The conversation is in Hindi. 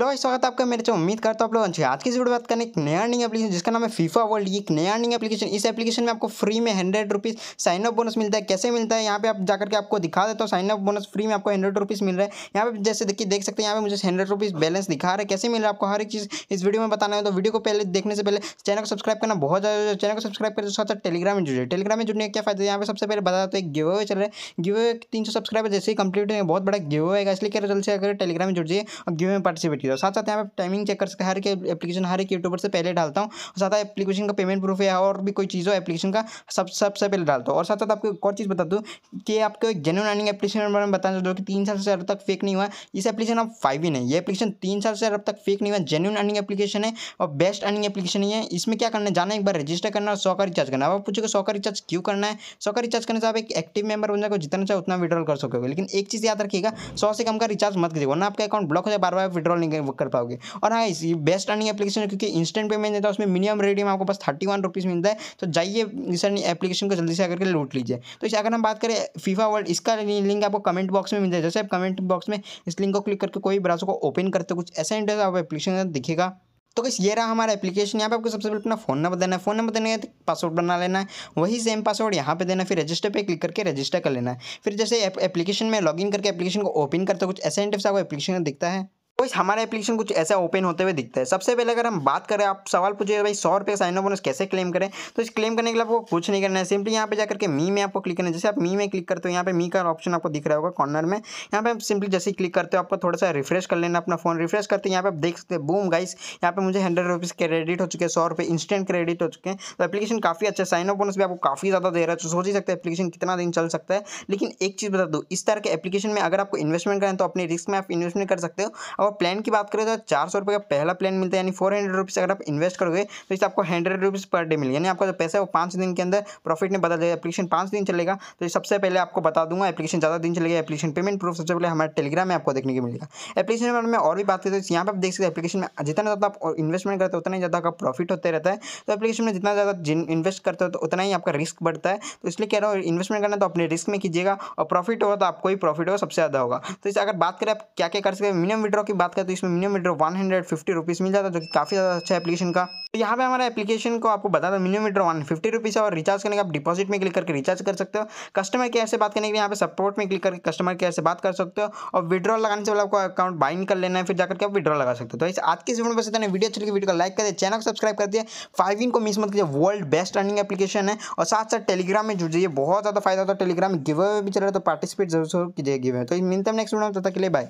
हेलो तो भाई स्वागत है आपका मेरे से उम्मीद करता हूँ आप लोग अच्छे आज की वीडियो बात करने एक नया अर्निंग एप्लीकेशन जिसका नाम है फीफा वर्ल्ड एक नया अर्निंग एप्लीकेशन इस एप्लीकेशन में आपको फ्री में hundred rupees sign up bonus मिलता है कैसे मिलता है यहाँ पे आप जाकर के आपको दिखा देता हूँ साइन अप बोनस फ्री में आपको हंड्रेड रुपीज़ मिल रहा है यहाँ पे जैसे देखिए देख सकते हैं यहाँ पे मुझे हंड्रेड रुपीज़ बैलेंस दिखा रहा है कैसे मिल रहा है आपको हर एक चीज़ इस वीडियो में बताना है तो वीडियो को पहले देखने से पहले चैनल को सब्सक्राइब करना बहुत ज़्यादा चैनल को सब्सक्राइब करते तो साथ टेलीग्राम में जुड़े टेलीग्राम में जुड़ने का क्या फायदा है यहाँ पे सबसे पहले बताते हूँ एक गिव अवे चल रहा है गिव अवे तीन सौ सब्सक्राइबर जैसे ही कंप्लीट है बहुत बड़ा गिव अवे इसलिए क्या जल्द से अगर टेलीग्राम में जुड़ जाइए और गिव में पार्टिसिपेट है और साथ साथ यहाँ पे टाइमिंग चेक कर सकते हैं हर एक एप्लीकेशन हर एक यूट्यूबर से पहले डालता हूँ और साथ एप्लीकेशन का पेमेंट प्रूफ है और भी कोई चीज़ हो एप्लीकेशन का सब सबसे पहले डालता हूँ और साथ साथ आपको एक और चीज़ बता दूँ कि आपको एक जेन्यून अर्निंग एप्लीकेशन बारे में बताना जो कि तीन साल से अब तक फेक नहीं हुआ इस एप्लीकेशन अब फाइव ही नहीं ये एप्लीकेशन तीन साल से अब तक फेक नहीं हुआ जेन्यून अर्निंग एप्लीकेशन है और बेस्ट अर्निंग एप्लीकेशन ही है इसमें क्या करना है जाना एक बार रजिस्टर करना और सौ का रिचार्ज करना अब आप पूछोगे सौ का रिचार्ज क्यों करना है सौ का रिचार्ज करने से आप एक एक्टिव मेंबर बन जाएगा जितना चाहे उतना विड्रॉल कर सकोगे लेकिन एक चीज़ याद रखिएगा सौ से कम का रिचार्ज मत कीजिएगा ना आपका अकाउंट ब्लॉक हो जाए बार बार विड्रॉल नहीं वो कर पाओगे और हाँ इस बेस्ट रनिंग एप्लीकेशन है क्योंकि इंस्टेंट पेमेंट देता है उसमें मिनिमम रेडियम आपको पास थर्टी वन रुपीज़ मिलता है तो जाइए इस एप्लीकेशन को जल्दी से आकर के लूट लीजिए तो इसे अगर हम बात करें फीफा वर्ल्ड इसका लिंक आपको कमेंट बॉक्स में मिल जाए जैसे आप कमेंट बॉक्स में इस लिंक को क्लिक करके कोई ब्राउजर को ओपन करते कुछ ऐसा इंटरेस्ट आप एप्लीकेशन दिखेगा तो बस ये रहा हमारा एप्लीकेशन यहाँ पे आपको सबसे पहले अपना फोन नंबर देना है फोन नंबर देने के पासवर्ड बना लेना है वही सेम पासवर्ड यहाँ पे देना फिर रजिस्टर पे क्लिक करके रजिस्टर कर लेना है फिर जैसे एप्लीकेशन में लॉगिन करके एप्लीकेशन को ओपन करते हो कुछ ऐसे इंटरफेस आपको एप्लीकेशन दिखता है तो हमारा एप्लीकेशन कुछ ऐसा ओपन होते हुए दिखता है सबसे पहले अगर हम बात करें आप सवाल पूछे भाई सौ रुपये साइन अप बोनस कैसे क्लेम करें तो इस क्लेम करने के लिए आपको कुछ नहीं करना है सिंपली यहाँ पे जाकर के मी में आपको क्लिक करना है जैसे आप मी में क्लिक करते हो यहाँ पे मी का ऑप्शन आपको दिख रहा होगा कॉर्नर में यहाँ पे आप सिंपली जैसे क्लिक करते हो आपको थोड़ा सा रिफ्रेश कर लेना अपना फोन रिफ्रेश करते हैं यहाँ पे आप देख सकते हैं बूम गाइस यहाँ पे मुझे हंड्रेड रुपीज़ क्रेडिट हो चुके हैं सौ रुपये इंस्टेंट क्रेडिट हो चुके हैं तो एप्लीकेशन काफ़ी अच्छा साइन अप बोनस भी आपको काफ़ी ज़्यादा दे रहा है तो सोच ही सकते हैं एप्लीकेशन कितना दिन चल सकता है लेकिन एक चीज़ बता दो इस तरह के एप्लीकेशन में अगर आपको इन्वेस्टमेंट करें तो अपने रिस्क में आप इन्वेस्टमेंट कर सकते हो और और प्लान की बात करें तो चार सौ रुपये का पहला प्लान मिलता है यानी फोर हंड्रेड रुपीज़ अगर आप इन्वेस्ट करोगे तो इससे आपको हंड्रेड रुपीज़ पर डे मिलेगा यानी आपका जो पैसा है वो पाँच दिन के अंदर प्रॉफिट में बदल जाएगा एप्लीकेशन पाँच दिन चलेगा तो सबसे पहले आपको बता दूंगा एप्लीकेशन ज़्यादा दिन चलेगा एप्लीकेशन पेमेंट प्रूफ सबसे पहले हमारे टेलीग्राम में आपको देखने को मिलेगा एप्लीकेशन बारे में और भी बात करें तो यहाँ पर आप देख सकते हैं एप्लीकेशन में जितना ज़्यादा आप इन्वेस्टमेंट करते हो उतना ही ज़्यादा आपका प्रॉफिट होते रहता है तो एप्लीकेशन में जितना ज़्यादा जिन इन्वेस्ट करते हो तो उतना ही आपका रिस्क बढ़ता है तो इसलिए कह रहा हूँ इन्वेस्टमेंट करना तो अपने रिस्क में कीजिएगा और प्रॉफिट होगा तो आपको ही प्रॉफिट होगा सबसे ज़्यादा होगा तो इस अगर बात करें आप क्या क्या कर सकते हैं मिनिमम विड्रॉ की बात करें तो इसमें minimum withdraw one hundred fifty rupees मिल जाता है जो कि काफ़ी ज़्यादा अच्छा एप्लीकेशन का तो यहाँ पे हमारा एप्लीकेशन को आपको बता दें minimum withdraw one fifty rupees है और रिचार्ज करने का आप डिपॉजिट में क्लिक करके रिचार्ज कर सकते हो कस्टमर केयर से बात करने के लिए यहाँ पे सपोर्ट में क्लिक करके कस्टमर केयर से बात कर सकते हो और विड्रॉ लगाने से आपको अकाउंट बाइन कर लेना है फिर जाकर के आप विड्रॉ लगा सकते हो तो इस आज की वीडियो में बस वीडियो अच्छी वीडियो को लाइक कर दे चैनल को सब्सक्राइब कर दिए फाइव इन को मिस मत कीजिए वर्ल्ड बेस्ट रनिंग एप्लीकेशन है और साथ साथ टेलीग्राम में जुड़ जाइए बहुत ज़्यादा फायदा होता है टेलीग्राम गिवे भी चल रहा है तो पार्टिसिपेट जरूर कीजिए गिवे तो मिलते हैं नेक्स्ट वीडियो में तब तक के लिए बाय